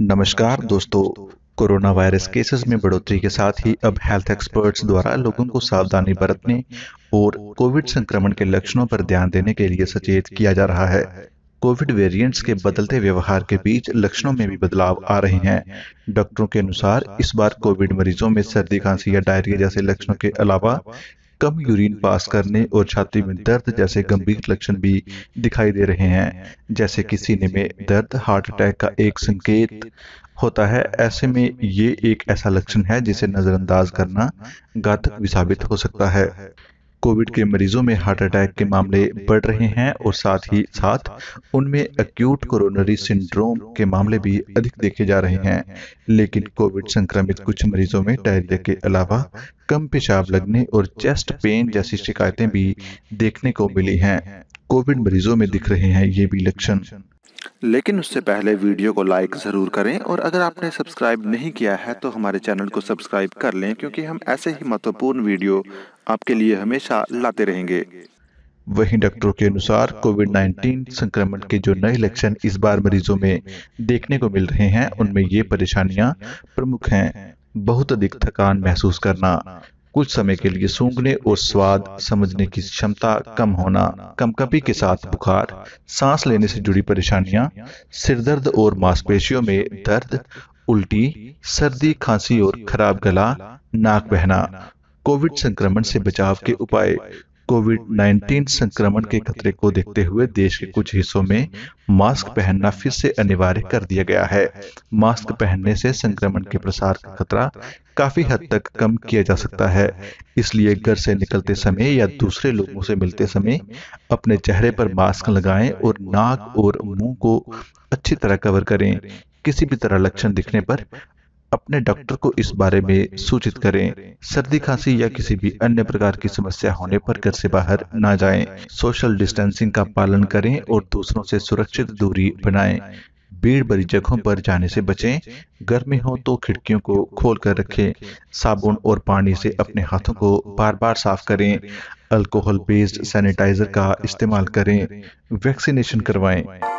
नमस्कार दोस्तों corona virus cases में बढ़ोतरी के साथ ही अब हेल्थ एक्सपर्ट्स द्वारा लोगों को सावधानी बरतने और कोविड संक्रमण के लक्षणों पर ध्यान देने के लिए सचेत किया जा रहा है कोविड वेरिएंट्स के बदलते व्यवहार के बीच लक्षणों में भी बदलाव आ रहे हैं डॉक्टरों के अनुसार इस बार कोविड मरीजों में सर्दी खांसी या डायरिया जैसे लक्षणों के अलावा कम यूरिन पास करने और छाती में दर्द जैसे गंभीर लक्षण भी दिखाई दे रहे हैं जैसे कि सीने में दर्द हार्ट अटैक का एक संकेत होता है ऐसे में ये एक ऐसा लक्षण है जिसे नज़रअंदाज करना घातक भी साबित हो सकता है कोविड के मरीजों में हार्ट अटैक के मामले बढ़ रहे हैं और साथ ही साथ उनमें एक्यूट कोरोनरी सिंड्रोम के मामले भी अधिक देखे जा रहे हैं लेकिन कोविड संक्रमित कुछ मरीजों में डायरिया के अलावा कम पेशाब लगने और चेस्ट पेन जैसी शिकायतें भी देखने को मिली हैं कोविड मरीजों में दिख रहे हैं ये भी लक्षण लेकिन उससे पहले वीडियो को लाइक ज़रूर करें और अगर आपने सब्सक्राइब नहीं किया है तो हमारे चैनल को सब्सक्राइब कर लें क्योंकि हम ऐसे ही महत्वपूर्ण वीडियो आपके लिए हमेशा लाते रहेंगे वहीं डॉक्टरों के अनुसार कोविड 19 संक्रमण के जो नए लक्षण इस बार मरीजों में देखने को मिल रहे हैं उनमें ये परेशानियाँ प्रमुख हैं बहुत अधिक थकान महसूस करना कुछ समय के लिए सूंघने और स्वाद समझने की क्षमता कम होना कमकपी के साथ बुखार सांस लेने से जुड़ी परेशानियां सिरदर्द और मांसपेशियों में दर्द उल्टी सर्दी खांसी और खराब गला नाक बहना कोविड संक्रमण से बचाव के उपाय कोविड 19 संक्रमण के खतरे को देखते हुए देश के कुछ हिस्सों में मास्क पहनना फिर से अनिवार्य कर दिया गया है मास्क पहनने से संक्रमण के प्रसार का खतरा काफी हद तक कम किया जा सकता है इसलिए घर से निकलते समय या दूसरे लोगों से मिलते समय अपने चेहरे पर मास्क लगाएं और नाक और मुंह को अच्छी तरह कवर करें किसी भी तरह लक्षण दिखने पर अपने डॉक्टर को इस बारे में सूचित करें सर्दी खांसी या किसी भी अन्य प्रकार की समस्या होने पर घर से बाहर ना जाएं, सोशल डिस्टेंसिंग का पालन करें और दूसरों से सुरक्षित दूरी बनाएं, भीड़ भरी जगहों पर जाने से बचें गर्मी हो तो खिड़कियों को खोल कर रखें साबुन और पानी से अपने हाथों को बार बार साफ करें अल्कोहल बेस्ड सैनिटाइजर का इस्तेमाल करें वैक्सीनेशन करवाएं